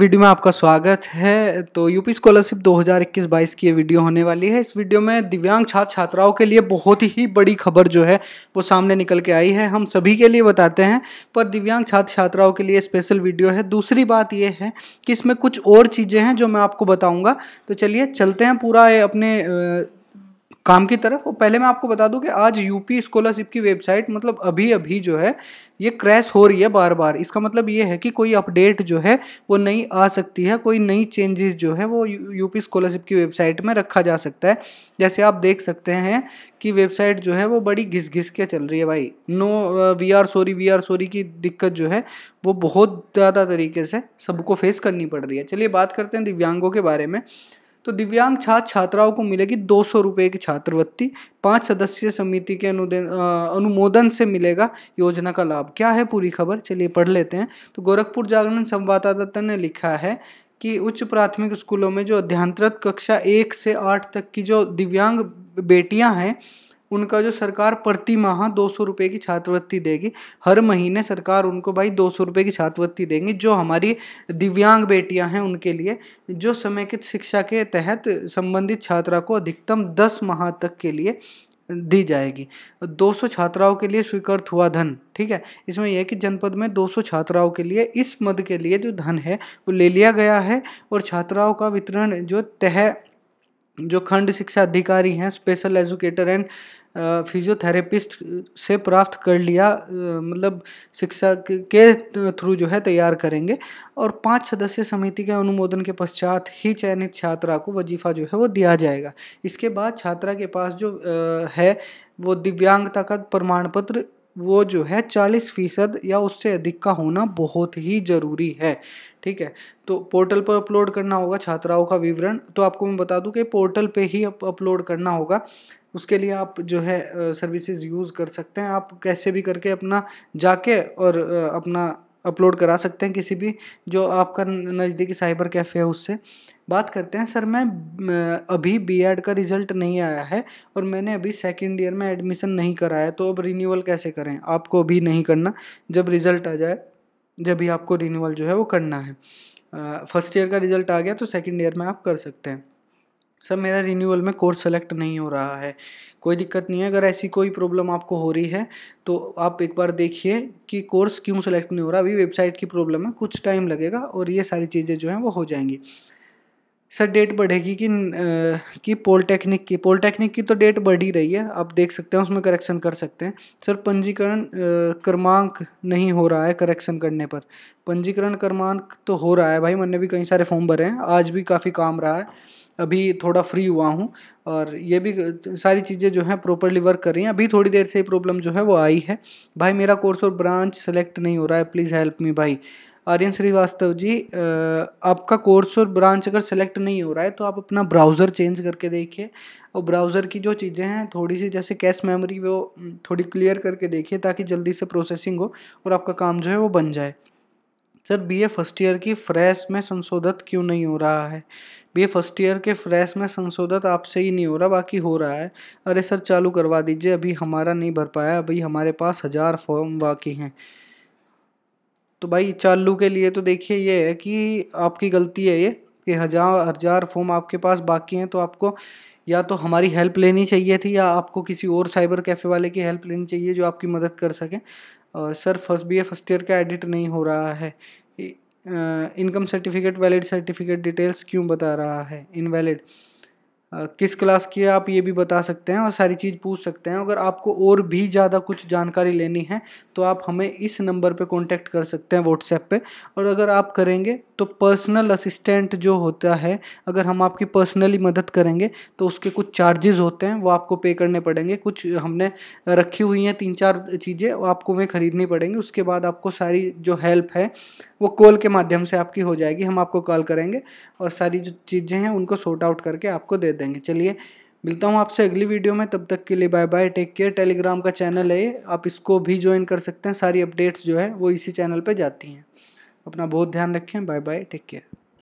video में आपका स्वागत है तो यूपी स्कॉलरशिप 2021-22 की ये वीडियो होने वाली है इस वीडियो में दिव्यांग छात्र छात्राओं के लिए बहुत ही बड़ी खबर जो है वो सामने निकल के आई है हम सभी के लिए बताते हैं पर दिव्यांग छात्र छात्राओं के लिए स्पेशल वीडियो है दूसरी बात ये है कि इसमें कुछ और चीज़ें हैं जो मैं आपको बताऊँगा तो चलिए चलते हैं पूरा अपने काम की तरफ और पहले मैं आपको बता दूं कि आज यूपी स्कॉलरशिप की वेबसाइट मतलब अभी अभी जो है ये क्रैश हो रही है बार बार इसका मतलब ये है कि कोई अपडेट जो है वो नहीं आ सकती है कोई नई चेंजेस जो है वो यूपी स्कॉलरशिप की वेबसाइट में रखा जा सकता है जैसे आप देख सकते हैं कि वेबसाइट जो है वो बड़ी घिस घिस के चल रही है भाई no we are sorry we are sorry की दिक्कत जो है वो बहुत ज़्यादा तरीके से सबको फेस करनी पड़ रही है चलिए बात करते हैं दिव्यांगों के बारे में तो दिव्यांग छात्र छात्राओं को मिलेगी दो सौ रुपये की छात्रवृत्ति पाँच सदस्यीय समिति के अनुदेन अनुमोदन से मिलेगा योजना का लाभ क्या है पूरी खबर चलिए पढ़ लेते हैं तो गोरखपुर जागरण संवाददाता ने लिखा है कि उच्च प्राथमिक स्कूलों में जो अध्ययनरत कक्षा एक से आठ तक की जो दिव्यांग बेटियां हैं उनका जो सरकार प्रति माह दो सौ रुपये की छात्रवृत्ति देगी हर महीने सरकार उनको भाई दो सौ रुपये की छात्रवृत्ति देंगी जो हमारी दिव्यांग बेटियां हैं उनके लिए जो समेकित शिक्षा के तहत संबंधित छात्रा को अधिकतम दस माह तक के लिए दी जाएगी 200 छात्राओं के लिए स्वीकृत हुआ धन ठीक है इसमें यह है कि जनपद में 200 छात्राओं के लिए इस मद के लिए जो धन है वो ले लिया गया है और छात्राओं का वितरण जो तह जो खंड शिक्षा अधिकारी हैं स्पेशल एजुकेटर एंड फिजियोथेरेपिस्ट से प्राप्त कर लिया मतलब शिक्षा के थ्रू जो है तैयार करेंगे और पांच सदस्य समिति के अनुमोदन के पश्चात ही चयनित छात्रा को वजीफा जो है वो दिया जाएगा इसके बाद छात्रा के पास जो है वो दिव्यांगता का प्रमाण पत्र वो जो है चालीस फीसद या उससे अधिक का होना बहुत ही ज़रूरी है ठीक है तो पोर्टल पर अपलोड करना होगा छात्राओं का विवरण तो आपको मैं बता दूं कि पोर्टल पे ही अपलोड करना होगा उसके लिए आप जो है सर्विसेज यूज़ कर सकते हैं आप कैसे भी करके अपना जाके और अपना अपलोड करा सकते हैं किसी भी जो आपका नज़दीकी साइबर कैफ़े है उससे बात करते हैं सर मैं अभी बीएड का रिज़ल्ट नहीं आया है और मैंने अभी सेकंड ईयर में एडमिशन नहीं कराया तो अब रिन्यूअल कैसे करें आपको अभी नहीं करना जब रिज़ल्ट आ जाए जब भी आपको रिन्यूअल जो है वो करना है फर्स्ट ईयर का रिजल्ट आ गया तो सेकेंड ईयर में आप कर सकते हैं सर मेरा रिन्यूअल में कोर्स सेलेक्ट नहीं हो रहा है कोई दिक्कत नहीं है अगर ऐसी कोई प्रॉब्लम आपको हो रही है तो आप एक बार देखिए कि कोर्स क्यों सेलेक्ट नहीं हो रहा अभी वेबसाइट की प्रॉब्लम है कुछ टाइम लगेगा और ये सारी चीज़ें जो हैं वो हो जाएंगी सर डेट बढ़ेगी कि कि पॉलिटेक्निक की पॉलिटेक्निक की तो डेट बढ़ ही रही है आप देख सकते हैं उसमें करेक्शन कर सकते हैं सर पंजीकरण क्रमांक नहीं हो रहा है करेक्शन करने पर पंजीकरण क्रमांक तो हो रहा है भाई मैंने भी कई सारे फॉर्म भरे हैं आज भी काफ़ी काम रहा है अभी थोड़ा फ्री हुआ हूँ और ये भी सारी चीज़ें जो हैं प्रॉपरली वर्क कर रही हैं अभी थोड़ी देर से ये प्रॉब्लम जो है वो आई है भाई मेरा कोर्स और ब्रांच सेलेक्ट नहीं हो रहा है प्लीज़ हेल्प मी भाई आर्यन श्रीवास्तव जी आपका कोर्स और ब्रांच अगर सेलेक्ट नहीं हो रहा है तो आप अपना ब्राउज़र चेंज करके देखिए और ब्राउज़र की जो चीज़ें हैं थोड़ी सी जैसे कैश मेमोरी वो थोड़ी क्लियर करके देखिए ताकि जल्दी से प्रोसेसिंग हो और आपका काम जो है वो बन जाए sir B A first year की फ्रेश में संशोधित क्यों नहीं हो रहा है बी ए फर्स्ट ईयर के फ्रेश में संशोधित आपसे ही नहीं हो रहा बाकी हो रहा है अरे सर चालू करवा दीजिए अभी हमारा नहीं भर पाया अभी हमारे पास हज़ार फॉर्म बाकी हैं तो भाई चालू के लिए तो देखिए ये है कि आपकी गलती है ये कि हज़ार हज़ार फॉर्म आपके पास बाकी हैं तो आपको या तो हमारी हेल्प लेनी चाहिए थी या आपको किसी और साइबर कैफ़े वाले की हेल्प लेनी चाहिए जो आपकी मदद कर सकें और sir first B A first year का एडिट नहीं हो रहा है income certificate valid certificate details क्यों बता रहा है इनवैलिड किस क्लास की है आप ये भी बता सकते हैं और सारी चीज़ पूछ सकते हैं अगर आपको और भी ज़्यादा कुछ जानकारी लेनी है तो आप हमें इस नंबर पे कांटेक्ट कर सकते हैं व्हाट्सएप पे और अगर आप करेंगे तो पर्सनल असिस्टेंट जो होता है अगर हम आपकी पर्सनली मदद करेंगे तो उसके कुछ चार्जेस होते हैं वो आपको पे करने पड़ेंगे कुछ हमने रखी हुई हैं तीन चार चीज़ें आपको वे ख़रीदनी पड़ेंगी उसके बाद आपको सारी जो हेल्प है वो कॉल के माध्यम से आपकी हो जाएगी हम आपको कॉल करेंगे और सारी जो चीज़ें हैं उनको सॉर्ट आउट करके आपको दे देंगे चलिए मिलता हूँ आपसे अगली वीडियो में तब तक के लिए bye bye take care Telegram का चैनल है आप इसको भी ज्वाइन कर सकते हैं सारी अपडेट्स जो है वो इसी चैनल पर जाती हैं अपना बहुत ध्यान रखें बाय बाय टेक केयर